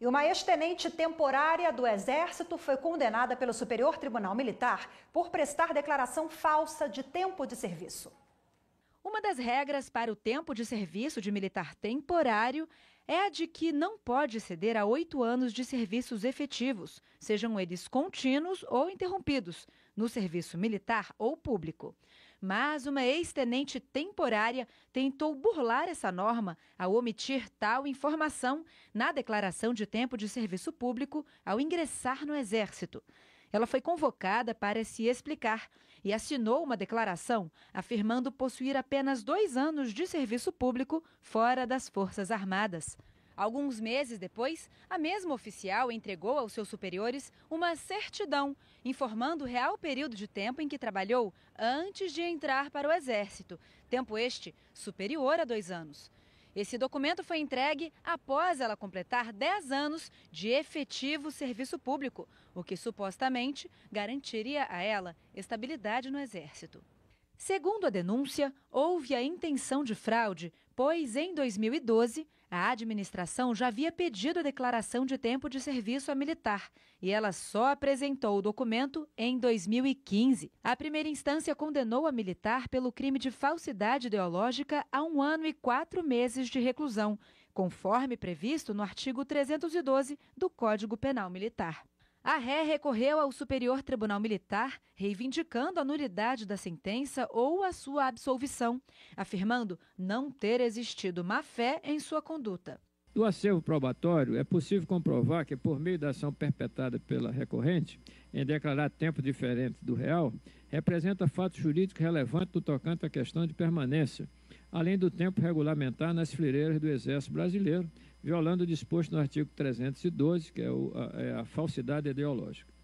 E uma ex-tenente temporária do Exército foi condenada pelo Superior Tribunal Militar por prestar declaração falsa de tempo de serviço. Uma das regras para o tempo de serviço de militar temporário é a de que não pode ceder a oito anos de serviços efetivos, sejam eles contínuos ou interrompidos, no serviço militar ou público mas uma ex-tenente temporária tentou burlar essa norma ao omitir tal informação na declaração de tempo de serviço público ao ingressar no Exército. Ela foi convocada para se explicar e assinou uma declaração afirmando possuir apenas dois anos de serviço público fora das Forças Armadas. Alguns meses depois, a mesma oficial entregou aos seus superiores uma certidão informando o real período de tempo em que trabalhou antes de entrar para o Exército, tempo este superior a dois anos. Esse documento foi entregue após ela completar 10 anos de efetivo serviço público, o que supostamente garantiria a ela estabilidade no Exército. Segundo a denúncia, houve a intenção de fraude, pois em 2012 a administração já havia pedido a declaração de tempo de serviço a militar e ela só apresentou o documento em 2015. A primeira instância condenou a militar pelo crime de falsidade ideológica a um ano e quatro meses de reclusão, conforme previsto no artigo 312 do Código Penal Militar. A ré recorreu ao Superior Tribunal Militar, reivindicando a nulidade da sentença ou a sua absolvição, afirmando não ter existido má-fé em sua conduta. Do acervo probatório, é possível comprovar que, por meio da ação perpetrada pela recorrente, em declarar tempo diferente do real, representa fato jurídico relevante do tocante à questão de permanência além do tempo regulamentar nas fileiras do Exército Brasileiro, violando o disposto no artigo 312, que é, o, a, é a falsidade ideológica.